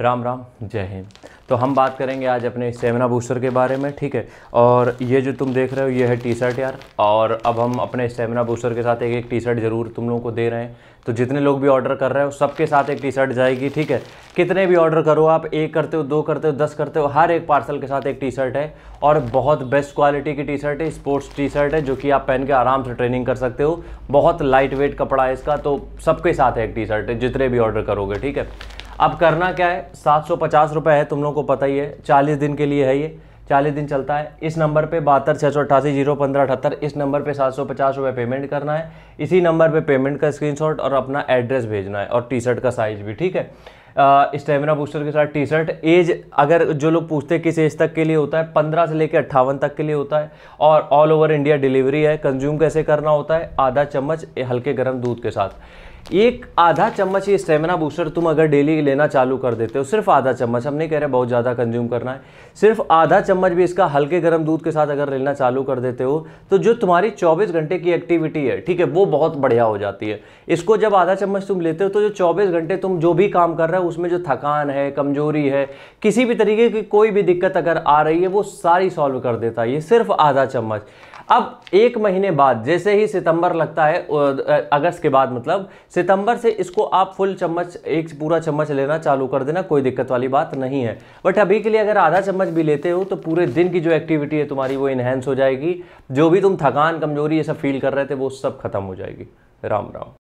राम राम जय हिंद तो हम बात करेंगे आज अपने स्टेमिना बूस्टर के बारे में ठीक है और ये जो तुम देख रहे हो ये है टी शर्ट यार और अब हम अपने स्टेमिना बूस्टर के साथ एक एक टी शर्ट ज़रूर तुम लोगों को दे रहे हैं तो जितने लोग भी ऑर्डर कर रहे हो सबके साथ एक टी शर्ट जाएगी ठीक है कितने भी ऑर्डर करो आप एक करते हो दो करते हो दस करते हो हर एक पार्सल के साथ एक टी शर्ट है और बहुत बेस्ट क्वालिटी की टी शर्ट है स्पोर्ट्स टी शर्ट है जो कि आप पहन के आराम से ट्रेनिंग कर सकते हो बहुत लाइट वेट कपड़ा है इसका तो सबके साथ है एक टी शर्ट है जितने भी ऑर्डर करोगे ठीक है अब करना क्या है सात सौ पचास रुपये है तुम लोगों को पता ही है चालीस दिन के लिए है ये चालीस दिन चलता है इस नंबर पे बहत्तर छः सौ अट्ठासी जीरो पंद्रह अठहत्तर इस नंबर पे सात सौ पचास रुपये पेमेंट करना है इसी नंबर पे पेमेंट का स्क्रीनशॉट और अपना एड्रेस भेजना है और टी शर्ट का साइज भी ठीक है स्टेमिना बूस्टर के साथ टी शर्ट एज अगर जो लोग पूछते हैं किस एज तक के लिए होता है पंद्रह से लेकर अट्ठावन तक के लिए होता है और ऑल ओवर इंडिया डिलीवरी है कंज्यूम कैसे करना होता है आधा चम्मच हल्के गर्म दूध के साथ एक आधा चम्मच ये स्टेमिना बूस्टर तुम अगर डेली लेना चालू कर देते हो सिर्फ आधा चम्मच हम नहीं कह रहे बहुत ज़्यादा कंज्यूम करना है सिर्फ आधा चम्मच भी इसका हल्के गर्म दूध के साथ अगर लेना चालू कर देते हो तो जो तुम्हारी 24 घंटे की एक्टिविटी है ठीक है वो बहुत बढ़िया हो जाती है इसको जब आधा चम्मच तुम लेते हो तो जो चौबीस घंटे तुम जो भी काम कर रहे हो उसमें जो थकान है कमजोरी है किसी भी तरीके की कोई भी दिक्कत अगर आ रही है वो सारी सॉल्व कर देता है ये सिर्फ आधा चम्मच अब एक महीने बाद जैसे ही सितंबर लगता है अगस्त के बाद मतलब सितंबर से इसको आप फुल चम्मच एक पूरा चम्मच लेना चालू कर देना कोई दिक्कत वाली बात नहीं है बट अभी के लिए अगर आधा चम्मच भी लेते हो तो पूरे दिन की जो एक्टिविटी है तुम्हारी वो इन्हेंस हो जाएगी जो भी तुम थकान कमजोरी ये सब फील कर रहे थे वो सब खत्म हो जाएगी राम राम